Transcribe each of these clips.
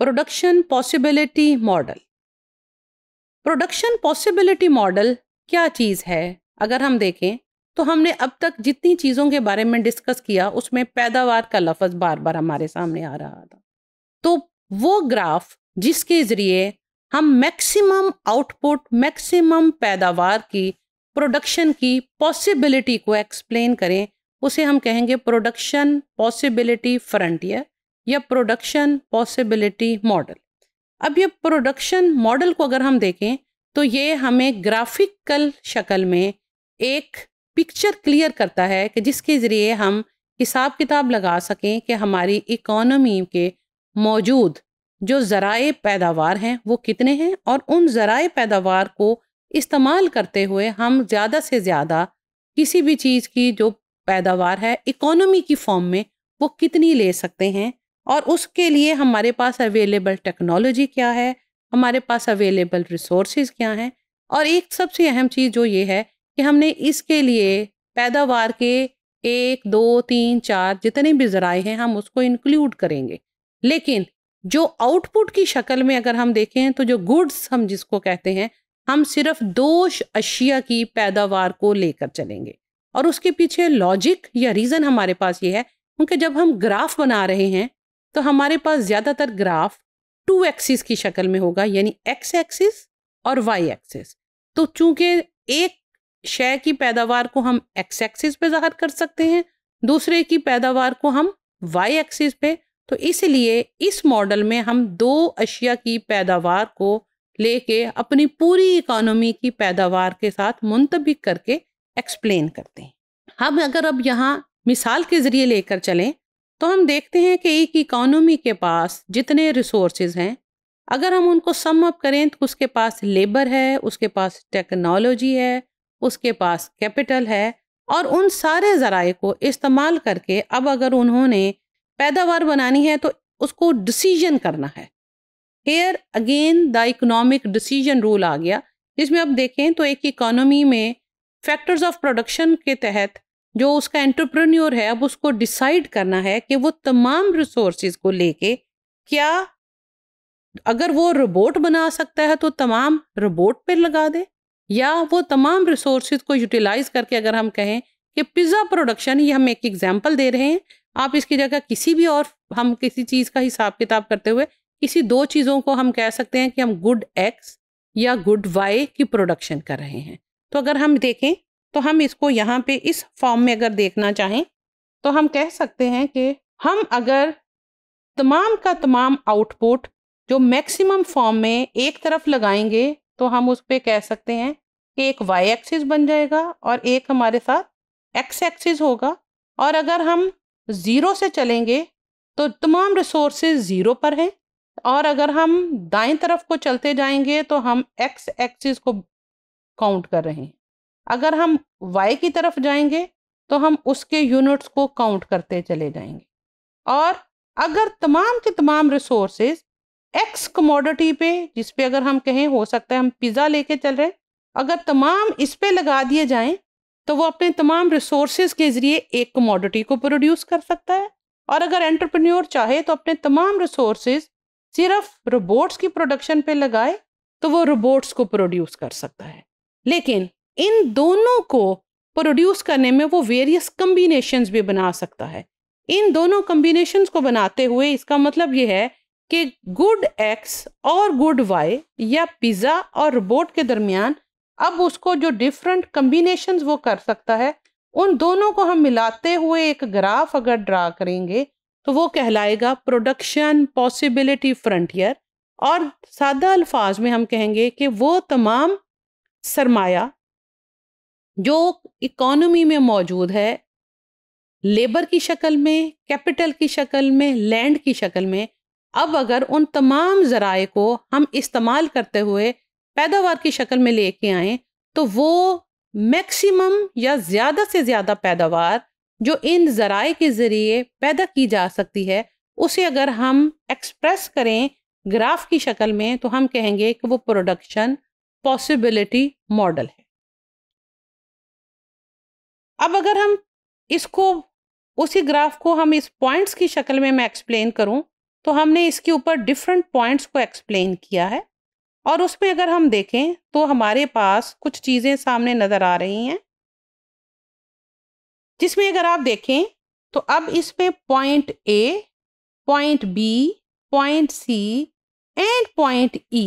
production possibility model production possibility model क्या चीज़ है अगर हम देखें तो हमने अब तक जितनी चीज़ों के बारे में डिस्कस किया उसमें पैदावार का लफज बार बार हमारे सामने आ रहा था तो वो ग्राफ जिसके ज़रिए हम मैक्सिमम आउटपुट मैक्सिमम पैदावार की प्रोडक्शन की पॉसिबिलिटी को एक्सप्लेन करें उसे हम कहेंगे प्रोडक्शन पॉसिबिलिटी फ्रंटियर या प्रोडक्शन पॉसिबिलिटी मॉडल अब ये प्रोडक्शन मॉडल को अगर हम देखें तो ये हमें ग्राफिकल शक्ल में एक पिक्चर क्लियर करता है कि जिसके ज़रिए हम हिसाब किताब लगा सकें कि हमारी इकोनॉमी के मौजूद जो ज़राए पैदावार हैं वो कितने हैं और उन ज़राए पैदावार को इस्तेमाल करते हुए हम ज़्यादा से ज़्यादा किसी भी चीज़ की जो पैदावार है इकोनॉमी की फॉर्म में वो कितनी ले सकते हैं और उसके लिए हमारे पास अवेलेबल टेक्नोलॉजी क्या है हमारे पास अवेलेबल रिसोर्सेज क्या हैं और एक सबसे अहम चीज़ जो ये है कि हमने इसके लिए पैदावार के एक दो तीन चार जितने भी ज़राए हैं हम उसको इंक्लूड करेंगे लेकिन जो आउटपुट की शक्ल में अगर हम देखें तो जो गुड्स हम जिसको कहते हैं हम सिर्फ दो अशिया की पैदावार को लेकर चलेंगे और उसके पीछे लॉजिक या रीज़न हमारे पास ये है क्योंकि जब हम ग्राफ बना रहे हैं तो हमारे पास ज़्यादातर ग्राफ टू एक्सिस की शक्ल में होगा यानी एक्स एक्सिस और वाई एक्सिस तो चूंकि एक शय की पैदावार को हम एक्स एक्सिस पे ज़ाहिर कर सकते हैं दूसरे की पैदावार को हम वाई एक्सिस पे तो इसलिए इस मॉडल में हम दो अशिया की पैदावार को लेके अपनी पूरी इकोनॉमी की पैदावार के साथ मुंतबिक करके एक्सप्लेन करते हैं हम अगर अब यहाँ मिसाल के ज़रिए लेकर चलें तो हम देखते हैं कि एक इकोनॉमी के पास जितने रिसोर्सेज हैं अगर हम उनको सम अप करें तो उसके पास लेबर है उसके पास टेक्नोलॉजी है उसके पास कैपिटल है और उन सारे ज़राए को इस्तेमाल करके अब अगर उन्होंने पैदावार बनानी है तो उसको डिसीजन करना है here again the economic decision rule आ गया जिसमें अब देखें तो एक इकोनॉमी में फैक्टर्स ऑफ प्रोडक्शन के तहत जो उसका एंटरप्रेन्योर है अब उसको डिसाइड करना है कि वो तमाम रिसोर्स को लेके क्या अगर वो रोबोट बना सकता है तो तमाम रोबोट पे लगा दे या वो तमाम रिसोर्स को यूटिलाइज करके अगर हम कहें कि पिज़्ज़ा प्रोडक्शन ये हम एक एग्जाम्पल दे रहे हैं आप इसकी जगह किसी भी और हम किसी चीज़ का हिसाब किताब करते हुए किसी दो चीज़ों को हम कह सकते हैं कि हम गुड एक्स या गुड वाई की प्रोडक्शन कर रहे हैं तो अगर हम देखें तो हम इसको यहाँ पे इस फॉर्म में अगर देखना चाहें तो हम कह सकते हैं कि हम अगर तमाम का तमाम आउटपुट जो मैक्सिमम फॉर्म में एक तरफ लगाएंगे तो हम उस पर कह सकते हैं कि एक वाई एक्सिस बन जाएगा और एक हमारे साथ एक्स एक्सिस होगा और अगर हम ज़ीरो से चलेंगे तो तमाम रिसोर्स ज़ीरो पर हैं और अगर हम दाएं तरफ को चलते जाएंगे तो हम एक्स एक्सिस को काउंट कर रहे हैं अगर हम y की तरफ जाएंगे तो हम उसके यूनिट्स को काउंट करते चले जाएंगे और अगर तमाम के तमाम रिसोर्सेज एक्स कमोडिटी पे जिस पे अगर हम कहें हो सकता है हम पिज़्ज़ा लेके चल रहे अगर तमाम इस पे लगा दिए जाएं तो वो अपने तमाम रिसोर्सेज के ज़रिए एक कमोडिटी को प्रोड्यूस कर सकता है और अगर एंटरप्रेन्योर चाहे तो अपने तमाम रिसोर्सेज सिर्फ रोबोट्स की प्रोडक्शन पे लगाए तो वो रोबोट्स को प्रोड्यूस कर सकता है लेकिन इन दोनों को प्रोड्यूस करने में वो वेरियस कम्बिनेशन भी बना सकता है इन दोनों कम्बिनेशन को बनाते हुए इसका मतलब ये है कि गुड एक्स और गुड वाई या पिज़्ज़ा और रोबोट के दरमियान अब उसको जो डिफरेंट कम्बिनेशन वो कर सकता है उन दोनों को हम मिलाते हुए एक ग्राफ अगर ड्रा करेंगे तो वो कहलाएगा प्रोडक्शन पॉसिबिलिटी फ्रंटियर और सादा अल्फाज में हम कहेंगे कि वो तमाम सरमाया जो इकोनॉमी में मौजूद है लेबर की शक्ल में कैपिटल की शक्ल में लैंड की शक्ल में अब अगर उन तमाम ज़राए को हम इस्तेमाल करते हुए पैदावार की शक्ल में लेके आएँ तो वो मैक्सिमम या ज़्यादा से ज़्यादा पैदावार जो इन ज़राए के ज़रिए पैदा की जा सकती है उसे अगर हम एक्सप्रेस करें ग्राफ की शक्ल में तो हम कहेंगे कि वो प्रोडक्शन पॉसिबिलिटी मॉडल है अब अगर हम इसको उसी ग्राफ को हम इस पॉइंट्स की शक्ल में मैं एक्सप्लेन करूं तो हमने इसके ऊपर डिफरेंट पॉइंट्स को एक्सप्लेन किया है और उसमें अगर हम देखें तो हमारे पास कुछ चीज़ें सामने नज़र आ रही हैं जिसमें अगर आप देखें तो अब इसमें point A point B point C and point E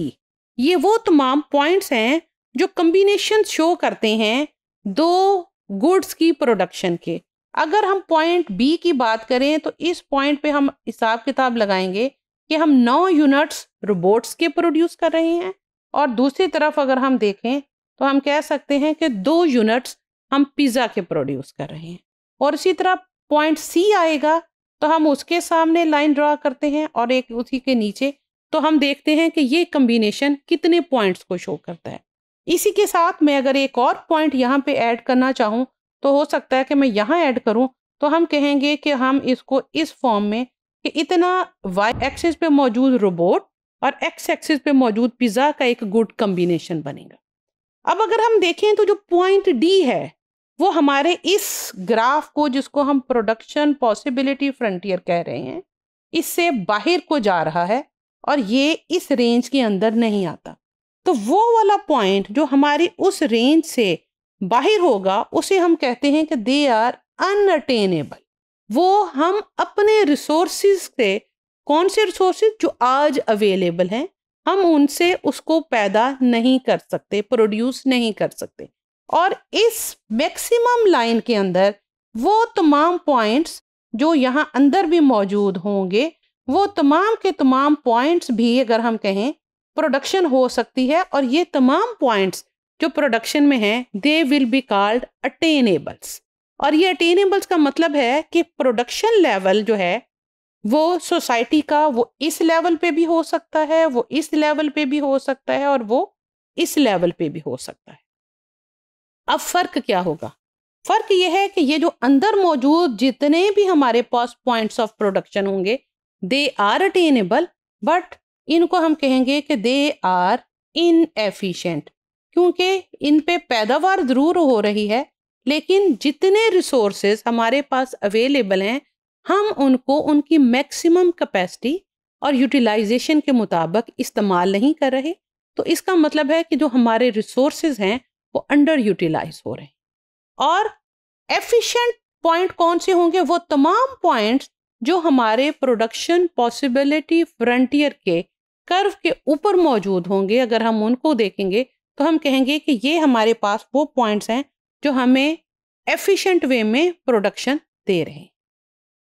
ये वो तमाम पॉइंट्स हैं जो कम्बिनेशन शो करते हैं दो गुड्स की प्रोडक्शन के अगर हम पॉइंट बी की बात करें तो इस पॉइंट पे हम हिसाब किताब लगाएंगे कि हम नौ यूनिट्स रोबोट्स के प्रोड्यूस कर रहे हैं और दूसरी तरफ अगर हम देखें तो हम कह सकते हैं कि दो यूनिट्स हम पिज़्ज़ा के प्रोड्यूस कर रहे हैं और इसी तरह पॉइंट सी आएगा तो हम उसके सामने लाइन ड्रा करते हैं और एक उसी के नीचे तो हम देखते हैं कि ये कम्बिनेशन कितने पॉइंट्स को शो करता है इसी के साथ मैं अगर एक और पॉइंट यहाँ पे ऐड करना चाहूँ तो हो सकता है कि मैं यहाँ ऐड करूँ तो हम कहेंगे कि हम इसको इस फॉर्म में कि इतना वाई एक्सिस पे मौजूद रोबोट और एक्स एक्सिस पे मौजूद पिज़्ज़ा का एक गुड कम्बिनेशन बनेगा अब अगर हम देखें तो जो पॉइंट डी है वो हमारे इस ग्राफ को जिसको हम प्रोडक्शन पॉसिबिलिटी फ्रंटियर कह रहे हैं इससे बाहर को जा रहा है और ये इस रेंज के अंदर नहीं आता तो वो वाला पॉइंट जो हमारी उस रेंज से बाहर होगा उसे हम कहते हैं कि दे आर अनअटेनेबल वो हम अपने रिसोर्स से कौन से रिसोर्स जो आज अवेलेबल हैं हम उनसे उसको पैदा नहीं कर सकते प्रोड्यूस नहीं कर सकते और इस मैक्सिमम लाइन के अंदर वो तमाम पॉइंट्स जो यहाँ अंदर भी मौजूद होंगे वो तमाम के तमाम पॉइंट्स भी अगर हम कहें प्रोडक्शन हो सकती है और ये तमाम पॉइंट्स जो प्रोडक्शन में हैं they will be called attainables और ये अटेनेबल्स का मतलब है कि प्रोडक्शन लेवल जो है वो सोसाइटी का वो इस लेवल पे भी हो सकता है वो इस लेवल पे भी हो सकता है और वो इस लेवल पे भी हो सकता है अब फ़र्क क्या होगा फ़र्क ये है कि ये जो अंदर मौजूद जितने भी हमारे पास पॉइंट्स ऑफ प्रोडक्शन होंगे दे आर अटेनेबल बट इनको हम कहेंगे कि दे आर एफिशेंट क्योंकि इन पे पैदावार ज़रूर हो रही है लेकिन जितने रिसोर्सेज हमारे पास अवेलेबल हैं हम उनको उनकी मैक्सिमम कैपेसिटी और यूटिलाइजेशन के मुताबिक इस्तेमाल नहीं कर रहे तो इसका मतलब है कि जो हमारे रिसोर्स हैं वो अंडर यूटिलाइज हो रहे हैं और एफिशिएंट पॉइंट कौन से होंगे वो तमाम पॉइंट्स जो हमारे प्रोडक्शन पॉसिबिलिटी फ्रंटियर के कर्व के ऊपर मौजूद होंगे अगर हम उनको देखेंगे तो हम कहेंगे कि ये हमारे पास वो पॉइंट्स हैं जो हमें एफिशिएंट वे में प्रोडक्शन दे रहे हैं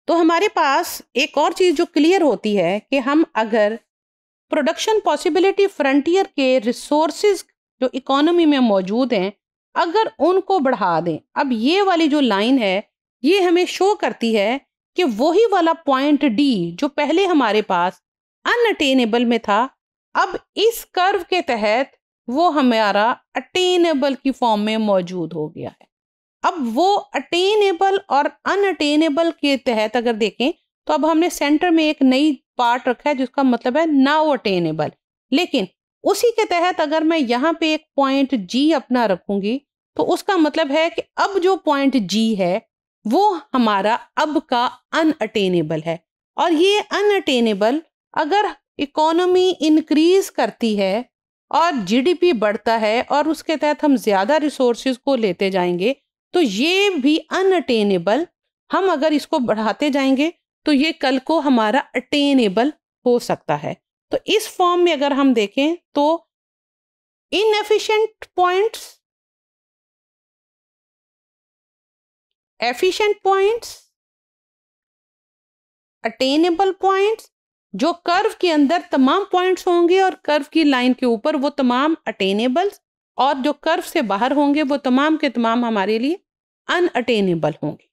तो हमारे पास एक और चीज़ जो क्लियर होती है कि हम अगर प्रोडक्शन पॉसिबिलिटी फ्रंटियर के रिसोर्स जो इकोनॉमी में मौजूद हैं अगर उनको बढ़ा दें अब ये वाली जो लाइन है ये हमें शो करती है कि वही वाला पॉइंट डी जो पहले हमारे पास अनअटेनेबल में था अब इस कर्व के तहत वो हमारा अटेनेबल की फॉर्म में मौजूद हो गया है अब वो अटेनेबल और अनअटेनेबल के तहत अगर देखें तो अब हमने सेंटर में एक नई पार्ट रखा है जिसका मतलब है नाउ अटेनेबल लेकिन उसी के तहत अगर मैं यहाँ पे एक पॉइंट जी अपना रखूंगी तो उसका मतलब है कि अब जो पॉइंट जी है वो हमारा अब का अनअटेनेबल है और ये अनअटेनेबल अगर इकोनॉमी इंक्रीज करती है और जीडीपी बढ़ता है और उसके तहत हम ज़्यादा रिसोर्स को लेते जाएंगे तो ये भी अनअटेनेबल हम अगर इसको बढ़ाते जाएंगे तो ये कल को हमारा अटेनेबल हो सकता है तो इस फॉर्म में अगर हम देखें तो inefficient points efficient points attainable points जो कर्व के अंदर तमाम पॉइंट्स होंगे और कर्व की लाइन के ऊपर वो तमाम अटेनेबल्स और जो कर्व से बाहर होंगे वो तमाम के तमाम हमारे लिए अनअटेनेबल होंगे